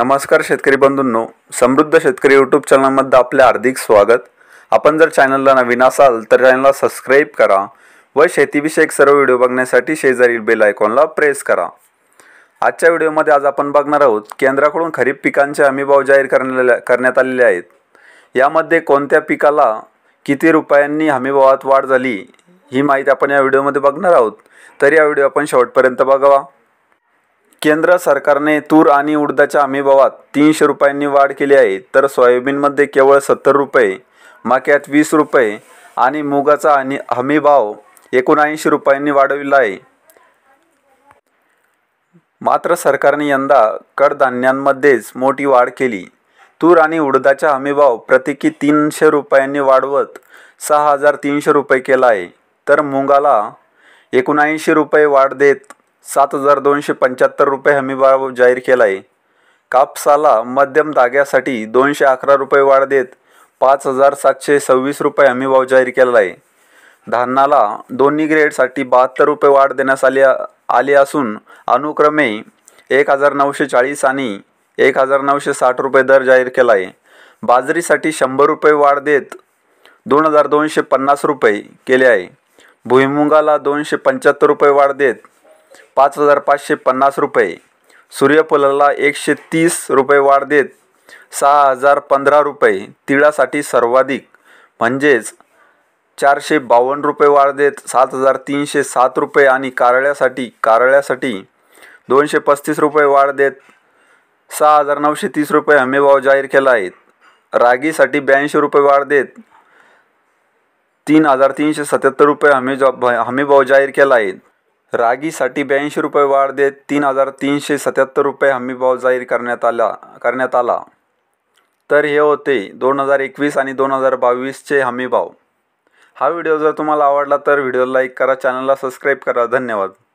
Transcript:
नमस्कार शेतकरी बंधूंनो समृद्ध शेतकरी यूट्यूब चॅनलमध्ये आपले हार्दिक स्वागत आपण जर चॅनलला नवीन असाल तर चॅनलला सबस्क्राईब करा व शेतीविषयक सर्व व्हिडिओ बघण्यासाठी शेजारील बेल आयकॉनला प्रेस करा आजच्या व्हिडिओमध्ये आज आपण बघणार आहोत केंद्राकडून खरीप पिकांचे हमीभाव जाहीर करण्यात करण्यात आलेले आहेत यामध्ये कोणत्या पिकाला किती रुपयांनी हमीभावात वाढ झाली ही माहिती आपण या व्हिडिओमध्ये बघणार आहोत तर या व्हिडिओ आपण शेवटपर्यंत बघावा केंद्र सरकारने तूर आणि उडदाच्या हमीभावात तीनशे रुपयांनी वाढ केली आहे तर सोयाबीनमध्ये केवळ सत्तर रुपये मक्यात वीस रुपये आणि मुगाचा आणि हमीभाव एकोणऐंशी रुपयांनी वाढविला आहे मात्र सरकारने यंदा कडधान्यांमध्येच मोठी वाढ केली तूर आणि उडदाचा हमीभाव प्रत्येकी तीनशे रुपयांनी वाढवत सहा हजार तीनशे रुपये केला आहे तर मुगाला एकोणऐंशी रुपये वाढ देत सात हजार दोनशे पंच्याहत्तर रुपये हमीभाव जाहीर केला आहे कापसाला मध्यम धाग्यासाठी दोनशे अकरा रुपये वाढ देत पाच हजार सातशे सव्वीस रुपये हमीभाव जाहीर केला आहे धान्याला दोन्ही ग्रेडसाठी बहात्तर रुपये वाढ देण्यास आली आली असून अनुक्रमे एक हजार नऊशे चाळीस आणि एक हजार नऊशे साठ रुपये दर जाहीर केला आहे बाजरीसाठी शंभर रुपये वाढ देत दोन हजार दोनशे पन्नास रुपये केले आहे भुईमुगाला दोनशे पंच्याहत्तर रुपये वाढ देत पाच हजार पाचशे पन्नास रुपये सूर्यफुलाला एकशे तीस रुपये वाढ देत सहा हजार पंधरा रुपये तिळासाठी सर्वाधिक म्हणजेच चारशे बावन्न रुपये वाढ देत सात हजार तीनशे सात रुपये आणि कारळ्यासाठी कारळ्यासाठी दोनशे पस्तीस रुपये वाढ देत सहा हजार नऊशे तीस रुपये हमीभाव जाहीर केला आहे रागीसाठी ब्याऐंशी रुपये वाढ देत तीन हजार तीनशे सत्याहत्तर रुपये हमी हमीभाव जाहीर केला आहे रागीसाठी ब्याऐंशी रुपये वाढ देत तीन हजार तीनशे सत्याहत्तर रुपये हमीभाव जाहीर करण्यात आला करण्यात आला तर हे होते दोन हजार एकवीस आणि दोन हजार बावीसचे हमीभाव हा व्हिडिओ जर तुम्हाला आवडला तर व्हिडिओ लाईक करा चॅनलला सबस्क्राईब करा धन्यवाद